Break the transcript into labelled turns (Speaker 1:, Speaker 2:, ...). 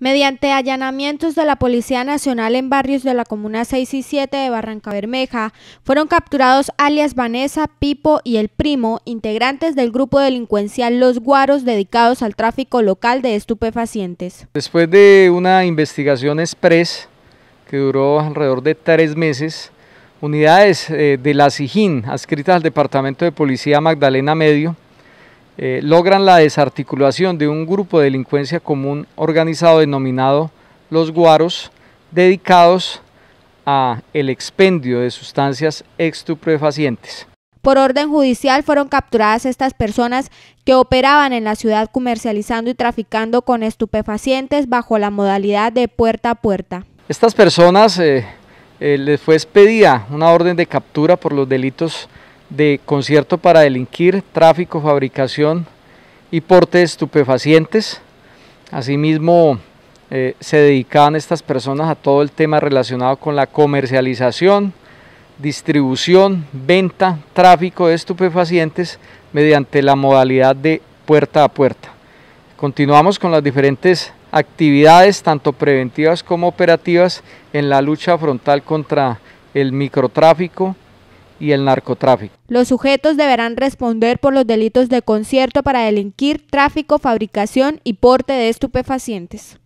Speaker 1: Mediante allanamientos de la Policía Nacional en barrios de la Comuna 6 y 7 de Barranca Bermeja, fueron capturados alias Vanessa, Pipo y el primo, integrantes del grupo delincuencial Los Guaros, dedicados al tráfico local de estupefacientes.
Speaker 2: Después de una investigación express que duró alrededor de tres meses, unidades eh, de la SIGIN, adscritas al Departamento de Policía Magdalena Medio, eh, logran la desarticulación de un grupo de delincuencia común organizado denominado los guaros, dedicados a el expendio de sustancias estupefacientes.
Speaker 1: Por orden judicial fueron capturadas estas personas que operaban en la ciudad comercializando y traficando con estupefacientes bajo la modalidad de puerta a puerta.
Speaker 2: Estas personas eh, eh, les fue expedida una orden de captura por los delitos de concierto para delinquir, tráfico, fabricación y porte de estupefacientes. Asimismo, eh, se dedicaban estas personas a todo el tema relacionado con la comercialización, distribución, venta, tráfico de estupefacientes mediante la modalidad de puerta a puerta. Continuamos con las diferentes actividades, tanto preventivas como operativas, en la lucha frontal contra el microtráfico, y el narcotráfico.
Speaker 1: Los sujetos deberán responder por los delitos de concierto para delinquir, tráfico, fabricación y porte de estupefacientes.